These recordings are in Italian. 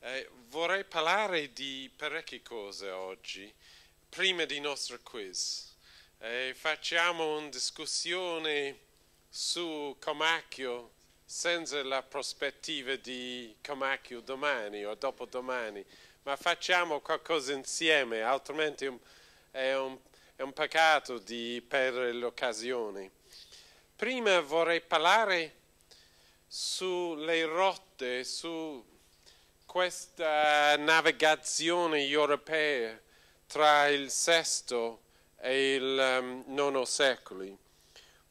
Eh, vorrei parlare di parecchie cose oggi, prima di nostro quiz. Eh, facciamo una discussione su Comacchio senza la prospettiva di Comacchio domani o dopodomani, ma facciamo qualcosa insieme, altrimenti è un, è un, peccato di perdere l'occasione. Prima vorrei parlare sulle rotte, su questa navigazione europea tra il VI e il IX ehm, secoli.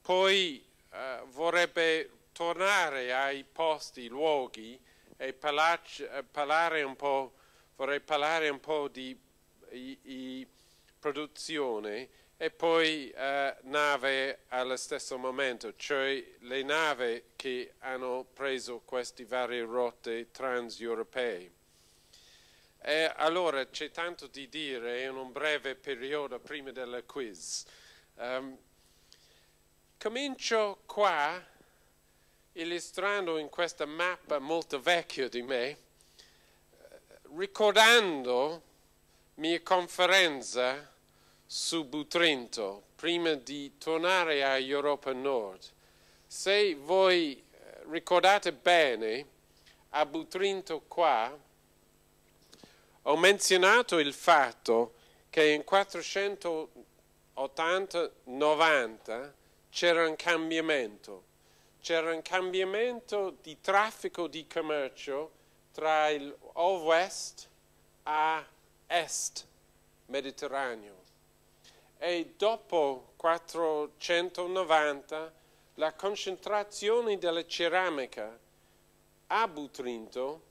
Poi eh, vorrebbe tornare ai posti, luoghi e eh, parlare un po', vorrei parlare un po' di, di, di produzione e poi eh, nave allo stesso momento, cioè le navi che hanno preso queste varie rotte transeuropee. E allora c'è tanto di dire in un breve periodo prima della quiz. Um, comincio qua illustrando in questa mappa molto vecchia di me, ricordando mia conferenza su Butrento prima di tornare a Europa Nord. Se voi eh, ricordate bene, a Butrinto qua ho menzionato il fatto che in 480-90 c'era un cambiamento, c'era un cambiamento di traffico di commercio tra l'Ovest e l'Est mediterraneo e dopo 490 la concentrazione della ceramica a Butrinto,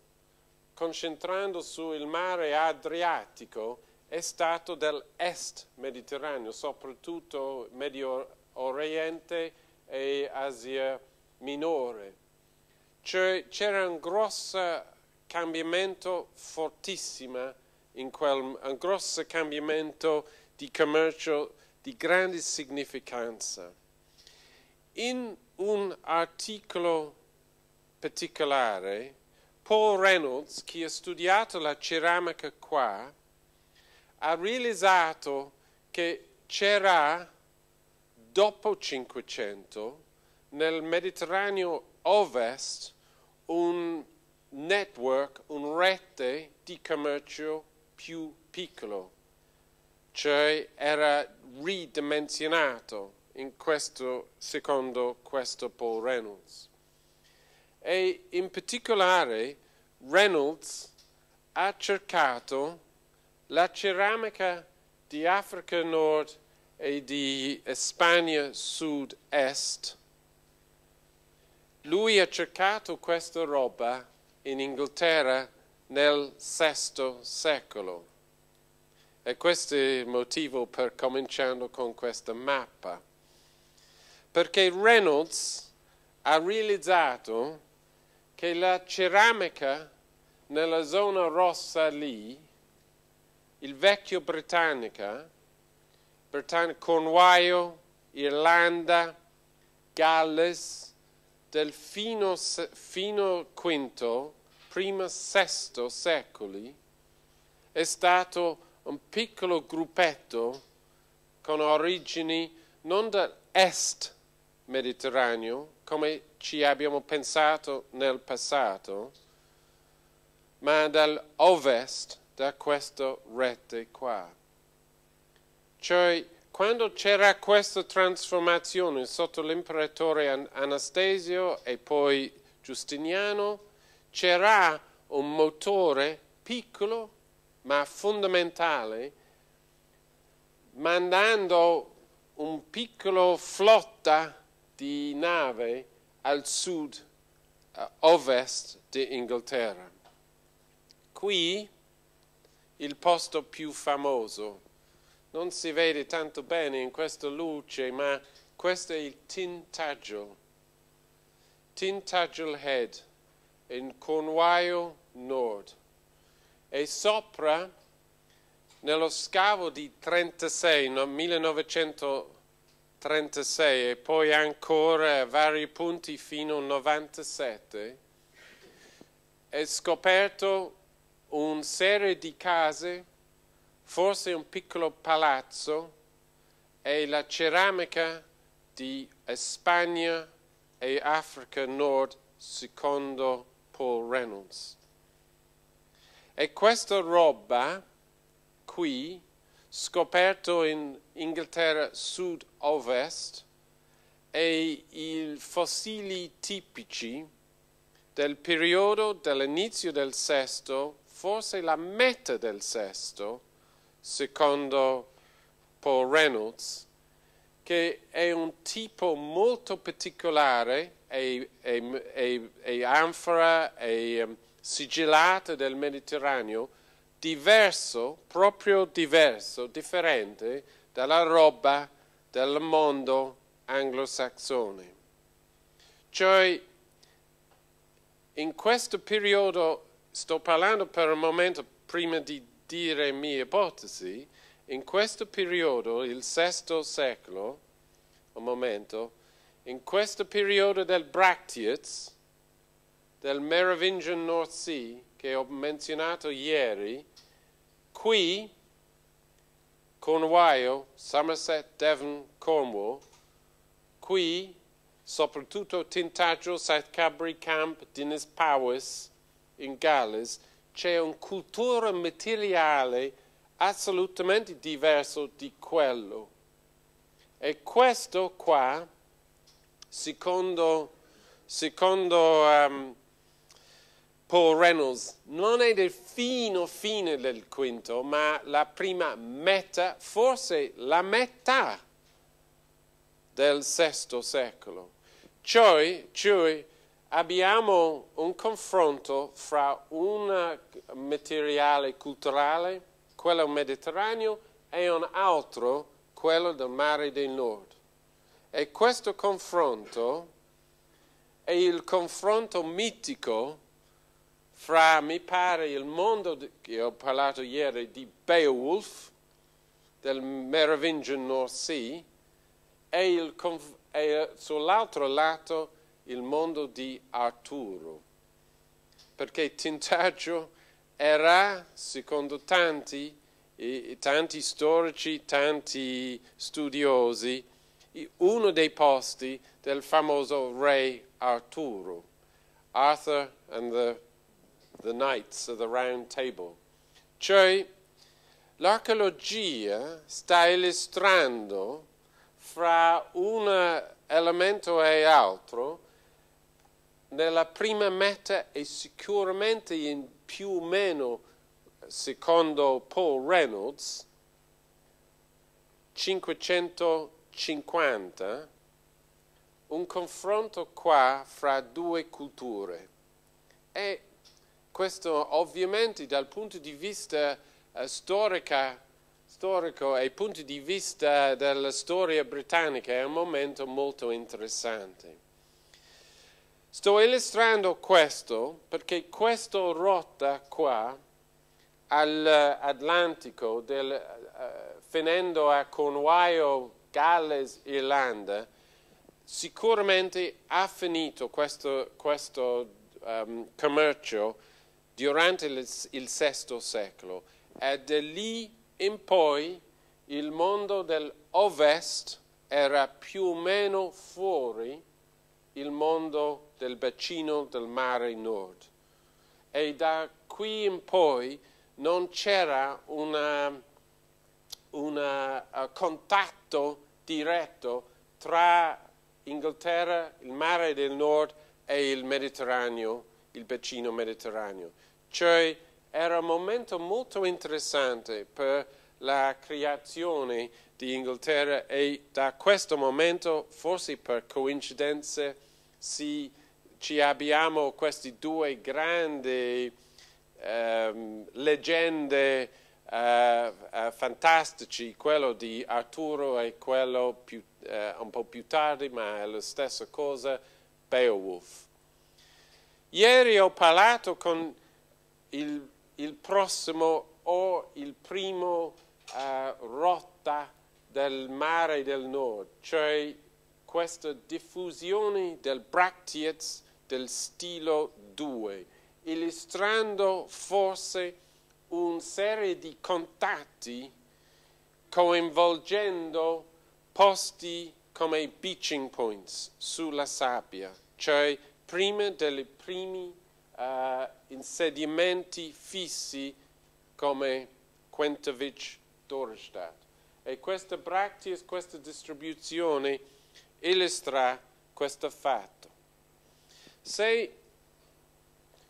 concentrando sul mare Adriatico, è stato dell'est mediterraneo, soprattutto Medio Oriente e Asia Minore. Cioè, c'era un grosso cambiamento fortissimo in quel, un grosso cambiamento di commercio di grande significanza. In un articolo particolare, Paul Reynolds, che ha studiato la ceramica qua, ha realizzato che c'era dopo 500 nel Mediterraneo ovest un network, un rete di commercio più piccolo cioè era ridimensionato in questo, secondo questo Paul Reynolds. E in particolare Reynolds ha cercato la ceramica di Africa Nord e di Spagna Sud-Est. Lui ha cercato questa roba in Inghilterra nel VI secolo e questo è il motivo per cominciare con questa mappa. Perché Reynolds ha realizzato che la ceramica nella zona rossa lì, il vecchio Britannica, Britann- Cornwall, Irlanda, Galles, del fino, fino quinto, primo sesto secoli, è stato un piccolo gruppetto con origini non dall'est mediterraneo, come ci abbiamo pensato nel passato, ma dall'ovest, da questo rete qua. Cioè, quando c'era questa trasformazione sotto l'imperatore Anastasio e poi Giustiniano, c'era un motore piccolo ma fondamentale, mandando un piccolo flotta di nave al sud, a eh, ovest di Qui il posto più famoso. Non si vede tanto bene in questa luce, ma questo è il Tintagel. Tintagel Head, in Cornwall Nord e sopra, nello scavo di 36, no? 1936 e poi ancora a vari punti fino al 97, è scoperto una serie di case, forse un piccolo palazzo, e la ceramica di Spagna e Africa Nord secondo Paul Reynolds. E questa roba qui, scoperto in Inghilterra sud-ovest, è i fossili tipici del periodo dell'inizio del sesto, forse la metà del sesto, secondo Paul Reynolds, che è un tipo molto particolare, è, è, è, è anfora, è um, sigillate del Mediterraneo, diverso, proprio diverso, differente dalla roba del mondo anglosassone. Cioè, in questo periodo, sto parlando per un momento prima di dire mie ipotesi, in questo periodo, il VI secolo, un momento, in questo periodo del Bractiates, del Merovingian North Sea che ho menzionato ieri, qui Cornwall, Somerset, Devon, Cornwall, qui soprattutto Tintaggio, South Cadbury Camp, Dinis Powys in Galles, c'è una cultura materiale assolutamente diversa di quello. E questo qua, secondo, secondo um, Paul Reynolds non è del fino fine del quinto, ma la prima metà, forse la metà del VI secolo. Cioè, cioè abbiamo un confronto fra un materiale culturale, quello mediterraneo, e un altro, quello del mare del nord. E questo confronto è il confronto mitico fra, mi pare, il mondo che ho parlato ieri di Beowulf, del Merovingian North Sea, e, il, e sull'altro lato il mondo di Arturo, perché Tintaggio era, secondo tanti, tanti storici, tanti studiosi, uno dei posti del famoso re Arturo, Arthur and the the Knights of the Round Table. Cioè, l'archeologia sta illustrando fra un elemento e altro nella prima metà e sicuramente in più o meno, secondo Paul Reynolds, 550, un confronto qua fra due culture. E questo ovviamente dal punto di vista eh, storica, storico e punto di vista della storia britannica è un momento molto interessante. Sto illustrando questo perché questa rotta qua all'Atlantico, eh, uh, eh, finendo a Cornwall, Galles, Irlanda, sicuramente ha finito questo, questo um, commercio durante il VI secolo e da lì in poi il mondo dell'ovest era più o meno fuori il mondo del bacino del mare nord e da qui in poi non c'era un eh, contatto diretto tra Inghilterra, il mare del nord e il Mediterraneo il bacino mediterraneo. Cioè era un momento molto interessante per la creazione di Inghilterra e da questo momento, forse per coincidenza, si, ci abbiamo queste due grandi ehm, leggende eh, eh, fantastici, quello di Arturo e quello più, eh, un po' più tardi, ma è la stessa cosa, Beowulf Ieri ho parlato con il, il prossimo o il primo eh, rotta del mare del nord, cioè questa diffusione del Bractiets del stilo 2, illustrando forse una serie di contatti coinvolgendo posti come beaching points sulla sabbia, cioè prima dei primi uh, eh, insediamenti fissi come Quentovic Dorstadt. E questa pratica, questa distribuzione illustra questo fatto. Se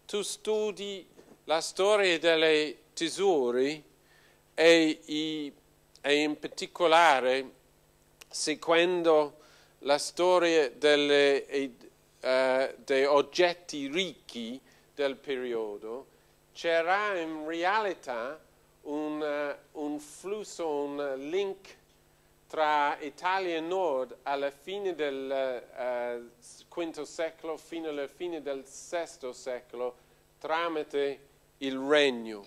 tu studi la storia delle tesori e, i, e in particolare seguendo la storia delle, eh, di oggetti ricchi del periodo, c'era in realtà un, eh, un flusso, un link tra Italia e Nord alla fine del V eh, secolo fino alla fine del VI secolo tramite il regno.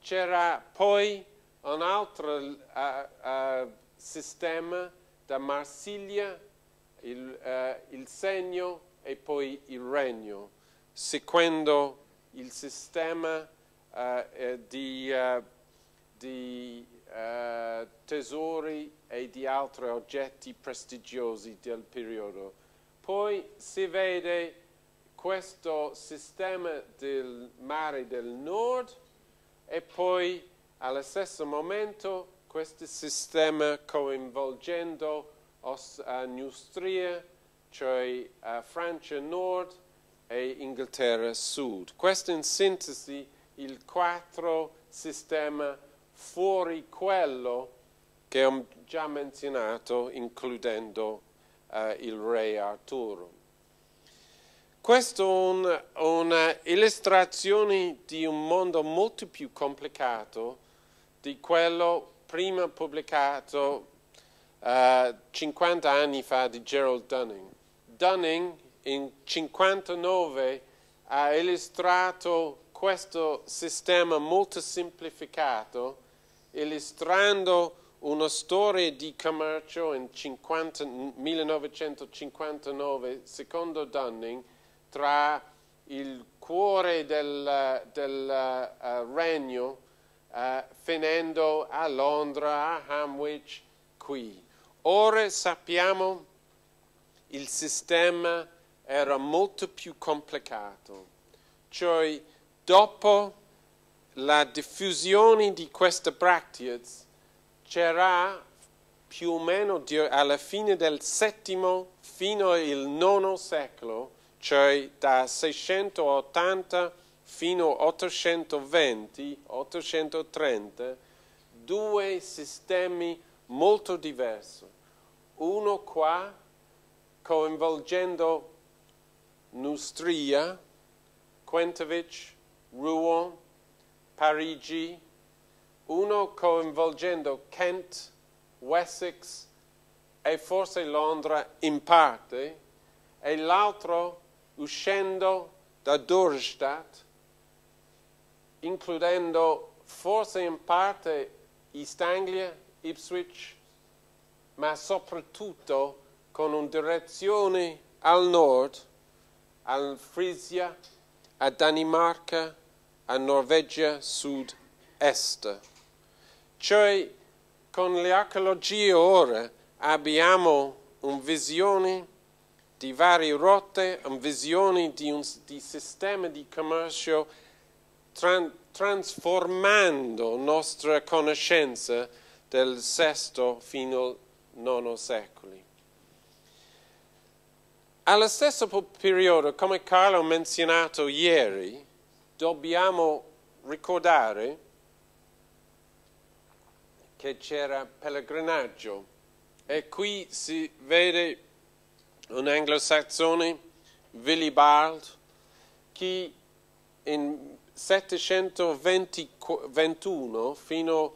C'era poi un altro uh, uh, sistema da Marsiglia il, eh, il segno e poi il regno, seguendo il sistema eh, eh di, eh, di eh, tesori e di altri oggetti prestigiosi del periodo. Poi si vede questo sistema del mare del nord e poi allo stesso momento questo sistema coinvolgendo az eh, Neustria, cioè Francia Nord e Inghilterra Sud. Questo in sintesi il quattro sistema fuori quello che ho già menzionato, includendo eh, il re Arturo. Questa è un, un'illustrazione eh, di un mondo molto più complicato di quello prima pubblicato uh, eh, 50 anni fa di Gerald Dunning. Dunning in 59 ha illustrato questo sistema molto semplificato, illustrando una storia di commercio in 50, 1959, secondo Dunning, tra il cuore del, del uh, regno, uh, finendo a Londra, a Hamwich, qui. Ora sappiamo che il sistema era molto più complicato, cioè dopo la diffusione di questa pratica c'era più o meno alla fine del VII fino al IX secolo, cioè da 680 fino a 820, 830, due sistemi molto diversi uno qua coinvolgendo Nustria, Quentovic, Rouen, Parigi, uno coinvolgendo Kent, Wessex e forse Londra in parte, e l'altro uscendo da Dorstadt, includendo forse in parte East Anglia, Ipswich, ma soprattutto con una direzione al nord, al Frisia, a Danimarca, a Norvegia sud-est. Cioè, con l'archeologia ora abbiamo una visione di varie rotte, una visione di un di sistema di commercio tran, trasformando nostra conoscenza dal sesto fino al nono secoli. Allo stesso periodo, come Carlo ha menzionato ieri, dobbiamo ricordare che c'era pellegrinaggio e qui si vede un anglosassone, Willibald, che in 721 fino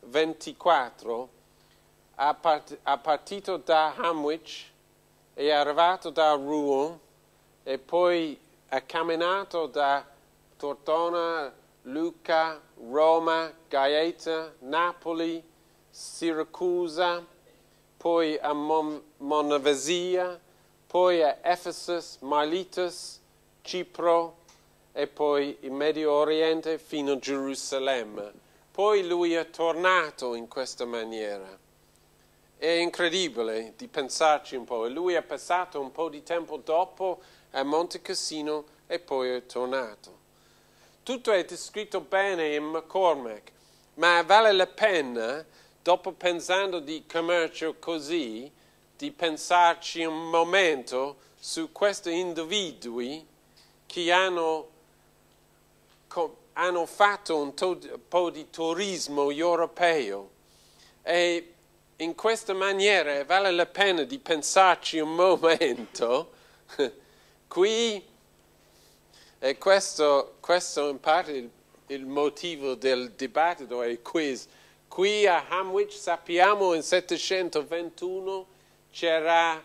24 ha, partito da Hamwich, è arrivato da Rouen e poi ha camminato da Tortona, Lucca, Roma, Gaeta, Napoli, Siracusa, poi a Mon- Monavesia, poi a Ephesus, Miletus, Cipro e poi in Medio Oriente fino a Gerusalemme. Poi lui è tornato in questa maniera. È incredibile di pensarci un po'. E lui è passato un po' di tempo dopo a Monte Cassino e poi è tornato. Tutto è descritto bene in McCormack, ma vale la pena, dopo pensando di commercio così, di pensarci un momento su questi individui che hanno, hanno fatto un po' di turismo europeo e in questa maniera vale la pena di pensarci un momento. Qui, e questo, questo in parte il, il motivo del dibattito e quiz, qui a Hamwich sappiamo in 721 c'era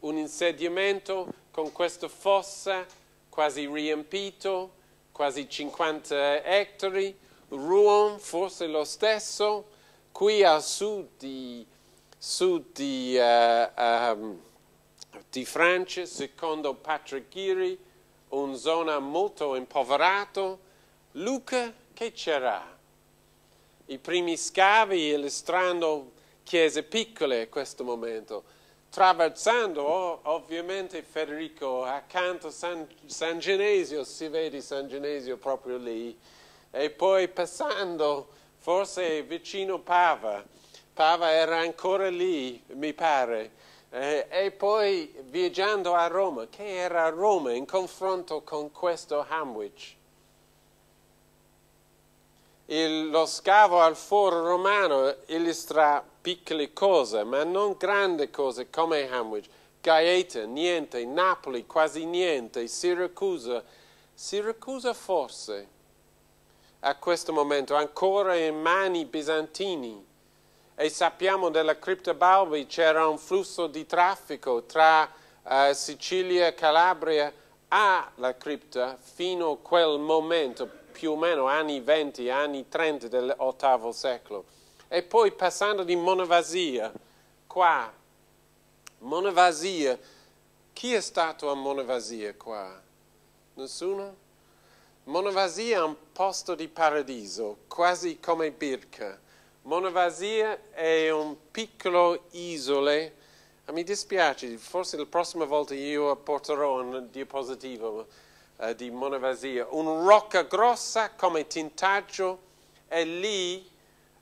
un insediamento con questa fossa quasi riempito, quasi 50 ettari, Rouen forse lo stesso, qui a sud di, sud di, uh, um, di Francia, secondo Patrick Geary, una zona molto impoverata, Luca che c'era? I primi scavi illustrano chiese piccole in questo momento. Traversando ovviamente Federico accanto a San, San Genesio, si vede San Genesio proprio lì, e poi passando forse vicino Pava, Pava era ancora lì, mi pare, eh, e poi viaggiando a Roma, che era Roma in confronto con questo Hamwich. Il, lo scavo al foro romano illustra piccole cose, ma non grandi cose come Hamwich. Gaeta, niente, Napoli, quasi niente, Siracusa, Siracusa forse a questo momento ancora in mani bizantini e sappiamo della cripta Balbi c'era un flusso di traffico tra eh, Sicilia e Calabria alla cripta fino a quel momento, più o meno anni 20, anni 30 dell'ottavo secolo. E poi passando di Monavasia, qua, Monavasia, chi è stato a Monavasia qua? Nessuno? Monovasia è un posto di paradiso, quasi come Birka. Monovasia è un piccolo isole. Ah, mi dispiace, forse la prossima volta io porterò un diapositivo eh, di Monovasia. Una rocca grossa come tintaggio e lì,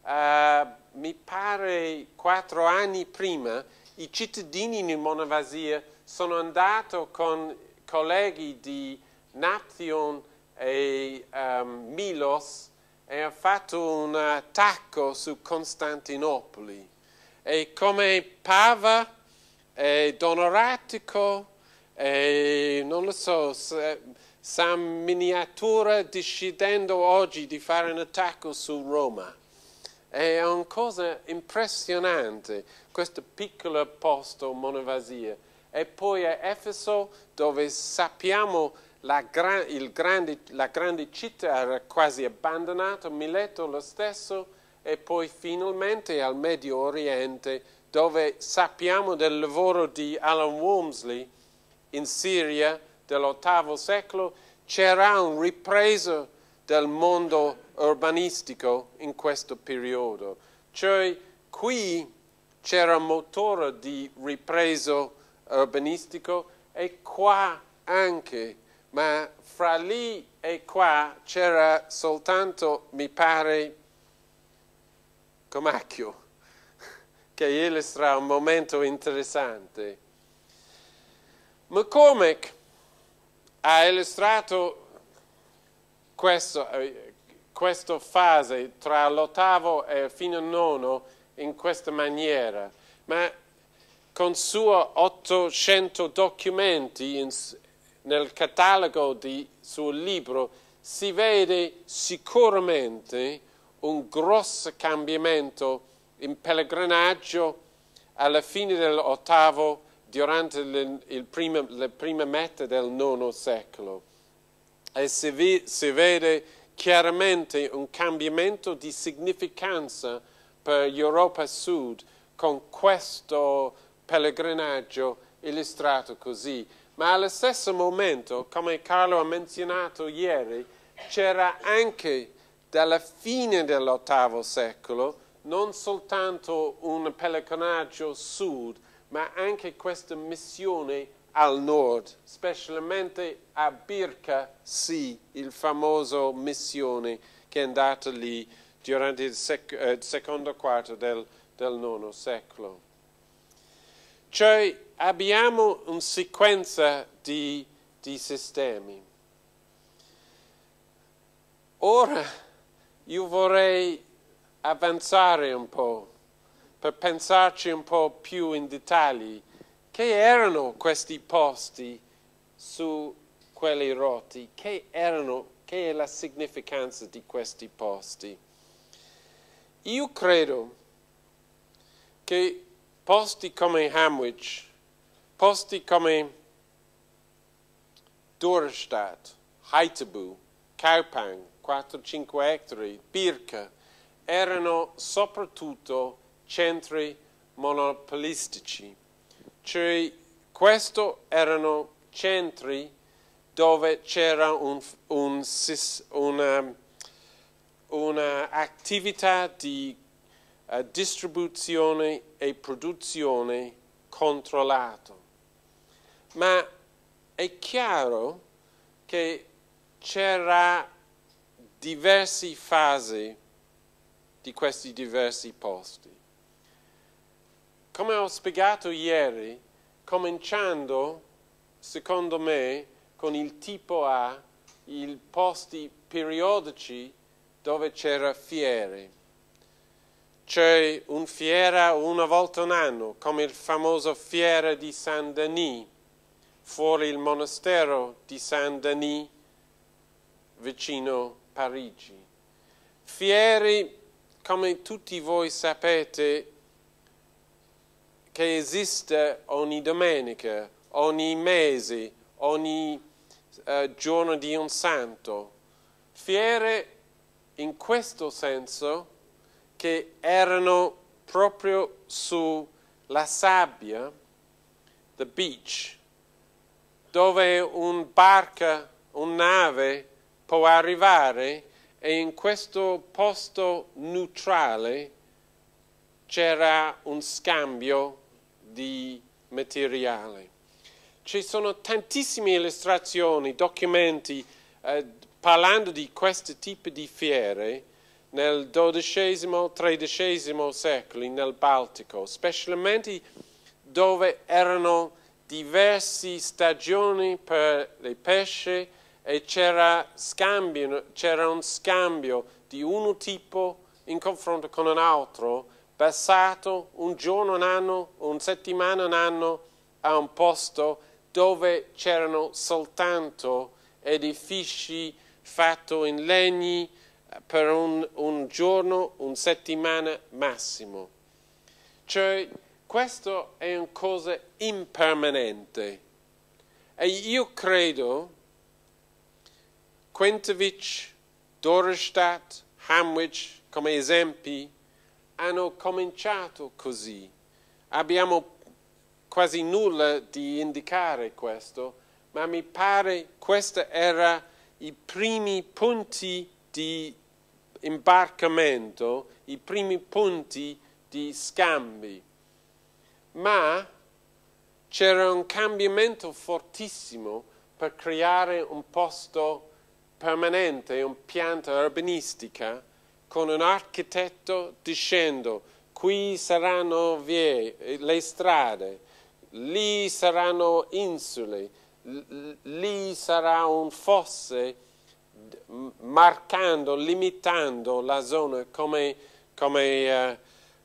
eh, mi pare quattro anni prima, i cittadini di Monovasia sono andati con colleghi di Napzion e um, Milos e ha fatto un attacco su Costantinopoli e come Pava e Donoratico e non lo so, San Miniatura decidendo oggi di fare un attacco su Roma. È una cosa impressionante questo piccolo posto Monovasia. E poi a Efeso dove sappiamo la, gra grande, la grande città era quasi abbandonata, Mileto lo stesso, e poi finalmente al Medio Oriente, dove sappiamo del lavoro di Alan Walmsley in Siria dell'VIII secolo, c'era un ripreso del mondo urbanistico in questo periodo. Cioè qui c'era un motore di ripreso urbanistico e qua anche ma fra lì e qua c'era soltanto, mi pare, Comacchio, che illustra un momento interessante. McCormick ha illustrato questo, eh, questa fase tra l'ottavo e fino al nono in questa maniera, ma con suoi 800 documenti nel catalogo del suo libro si vede sicuramente un grosso cambiamento in pellegrinaggio alla fine dell'ottavo durante il prima, la prima metà del nono secolo e si, vi, si vede chiaramente un cambiamento di significanza per l'Europa Sud con questo pellegrinaggio illustrato così ma allo stesso momento, come Carlo ha menzionato ieri, c'era anche dalla fine dell'ottavo secolo non soltanto un pellegrinaggio sud, ma anche questa missione al nord, specialmente a Birka Sì, il famoso missione che è andata lì durante il, sec- eh, secondo quarto del, del nono secolo. Cioè, abbiamo una sequenza di, di sistemi. Ora io vorrei avanzare un po' per pensarci un po' più in dettagli che erano questi posti su quelle roti? che erano, che è la significanza di questi posti. Io credo che posti come Hamwich posti come Dorstadt, Haithabu, Kaupang, 4-5 ettari, Birka, erano soprattutto centri monopolistici, cioè questi erano centri dove c'era un'attività un, un, di uh, distribuzione e produzione controllata ma è chiaro che c'era diverse fasi di questi diversi posti. Come ho spiegato ieri, cominciando, secondo me, con il tipo A, i posti periodici dove c'era fiere. C'è un fiera una volta all'anno, come il famoso fiera di Saint Denis, fuori il monastero di Saint Denis, vicino Parigi. Fieri, come tutti voi sapete, che esiste ogni domenica, ogni mese, ogni eh, giorno di un santo. Fiere in questo senso che erano proprio sulla sabbia, the beach, dove un barca, una nave può arrivare e in questo posto neutrale c'era un scambio di materiale. Ci sono tantissime illustrazioni, documenti eh, parlando di questo tipo di fiere nel XII, XIII secoli nel Baltico, specialmente dove erano diverse stagioni per le pesce e c'era, un scambio di uno tipo in confronto con un altro passato un giorno, un anno, una settimana, un anno a un posto dove c'erano soltanto edifici fatti in legni per un, un giorno, una settimana massimo. Cioè, questo è una cosa impermanente. E io credo Quentovic, Dorstadt, Hamwich come esempi hanno cominciato così. Abbiamo quasi nulla di indicare questo, ma mi pare questi erano i primi punti di imbarcamento, i primi punti di scambi ma c'era un cambiamento fortissimo per creare un posto permanente, un pianta urbanistica con un architetto dicendo qui saranno vie, le strade, lì saranno insule, lì sarà un fosse marcando, limitando la zona come, come, uh,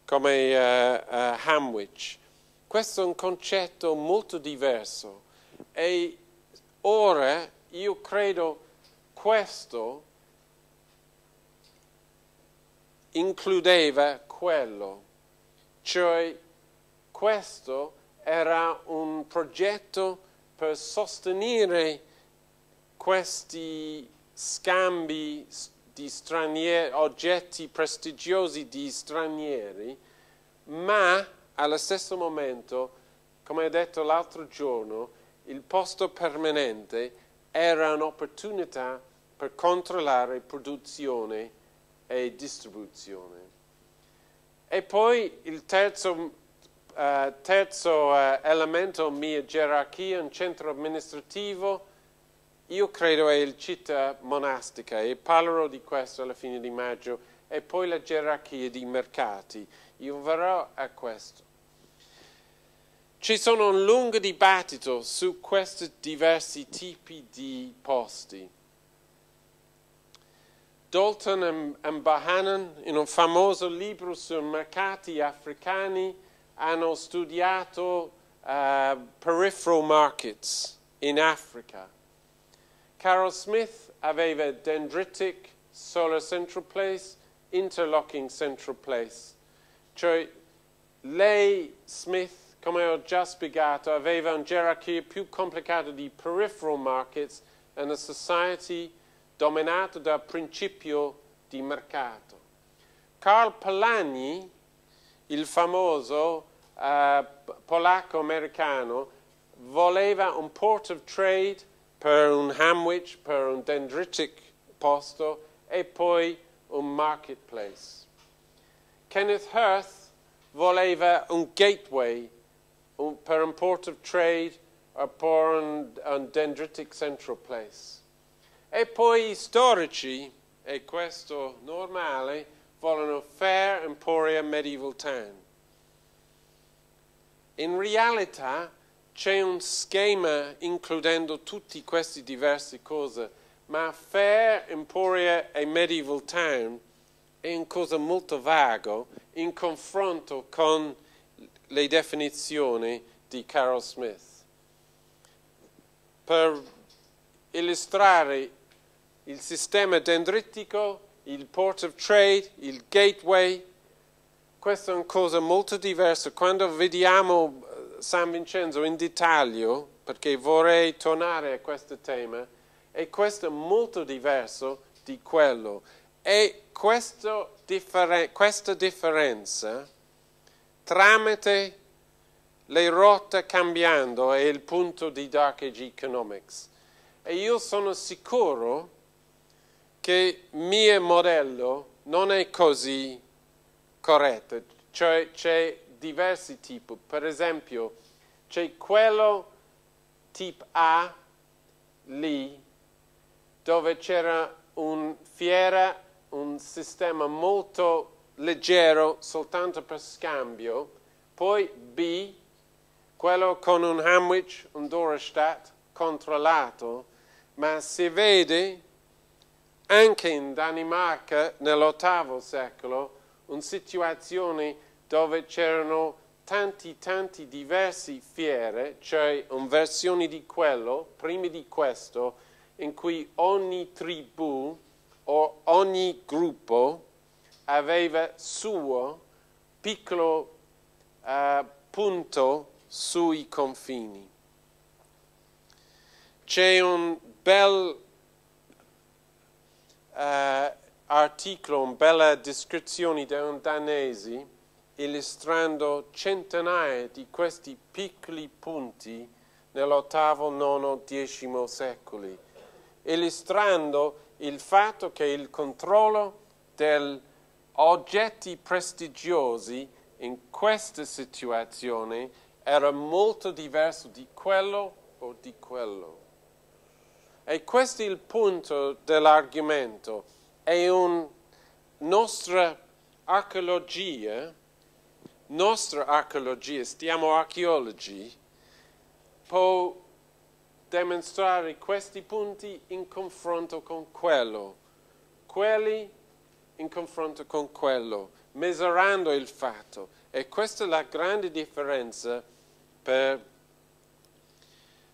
come uh, uh, Hamwich questo è un concetto molto diverso e ora io credo questo includeva quello, cioè questo era un progetto per sostenere questi scambi di stranieri, oggetti prestigiosi di stranieri, ma allo stesso momento, come ho detto l'altro giorno, il posto permanente era un'opportunità per controllare produzione e distribuzione. E poi il terzo, uh, terzo uh, elemento, mia gerarchia, un centro amministrativo, io credo è il città monastica e parlerò di questo alla fine di maggio, e poi la gerarchia di mercati io verrò a questo. Ci sono un lungo dibattito su questi diversi tipi di posti. Dalton e Bahanan, in un famoso libro sui mercati africani, hanno studiato uh, peripheral markets in Africa. Carol Smith aveva dendritic, solar central place, interlocking central place cioè, lei, Smith, come ho già spiegato, aveva un gerarchia più complicata di peripheral markets e una society dominata dal principio di mercato. Carl Polanyi, il famoso eh, polacco-americano, voleva un port of trade per un Hamwich, per un dendritic posto e poi un marketplace. Kenneth Hearth voleva un gateway un, per un port of trade per un, un dendritic central place. E poi i storici, e questo normale, vogliono fair emporium medieval town. In realtà c'è un schema includendo tutte queste diverse cose, ma fair emporia e medieval town è una cosa molto vaga in confronto con le definizioni di Carol Smith. Per illustrare il sistema dendritico, il port of trade, il gateway, questa è una cosa molto diversa. Quando vediamo eh, San Vincenzo in dettaglio, perché vorrei tornare a questo tema, e questo è molto diverso di quello. È differ questa differenza tramite le rotte cambiando è il punto di Dark Age Economics. E io sono sicuro che il mio modello non è così corretto, cioè c'è diversi tipi. Per esempio, c'è quello tipo A lì, dove c'era una fiera un sistema molto leggero soltanto per scambio, poi B, quello con un Hamwich, un Dorstadt, controllato, ma si vede anche in Danimarca nell'ottavo secolo una situazione dove c'erano tanti tanti diversi fiere, cioè versione di quello, prima di questo, in cui ogni tribù o ogni gruppo aveva suo piccolo uh, punto sui confini. C'è un bel uh, articolo, una bella descrizione da un danese illustrando centinaia di questi piccoli punti nell'ottavo, nono, decimo secoli, illustrando il fatto che il controllo degli oggetti prestigiosi in questa situazione era molto diverso di quello o di quello. E questo è il punto dell'argomento. È una nostra archeologia, nostra archeologia, stiamo archeologi, può demonstrare questi punti in confronto con quello, quelli in confronto con quello, misurando il fatto. E questa è la grande differenza per,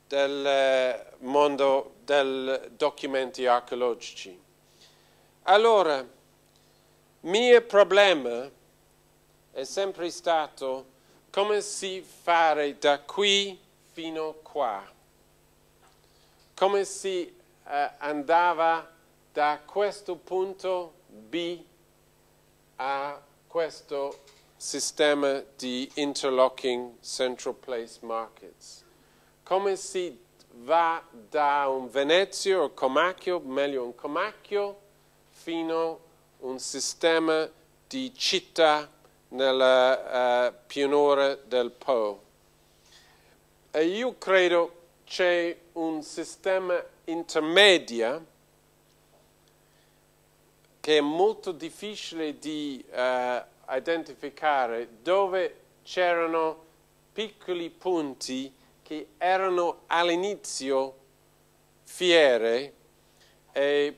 del eh, mondo dei documenti archeologici. Allora, il mio problema è sempre stato come si fare da qui fino a qua come si eh, andava da questo punto B a questo sistema di interlocking central place markets. Come si va da un Venezia o Comacchio, meglio un Comacchio, fino a un sistema di città nella uh, pianura del Po. E io credo c'è un sistema intermedio che è molto difficile di eh, identificare dove c'erano piccoli punti che erano all'inizio fiere e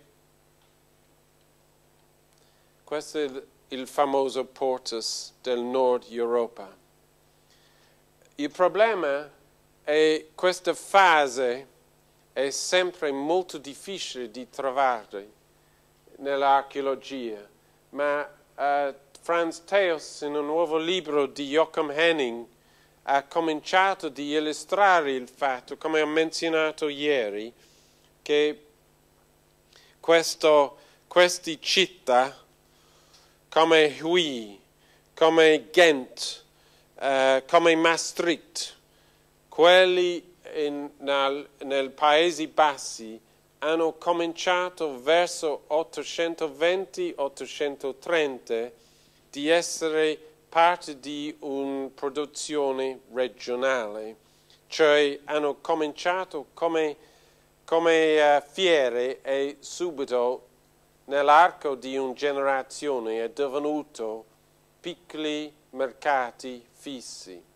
questo è il famoso Portus del nord Europa. Il problema è e questa fase è sempre molto difficile di trovare nell'archeologia, ma uh, Franz Theos in un nuovo libro di Joachim Henning ha cominciato di illustrare il fatto, come ho menzionato ieri, che questo, queste città come Huy, come Ghent, uh, come Maastricht, quelli in, nel, nel Paesi Bassi hanno cominciato verso 820-830 di essere parte di una produzione regionale, cioè hanno cominciato come, come uh, fiere e subito nell'arco di una generazione è divenuto piccoli mercati fissi.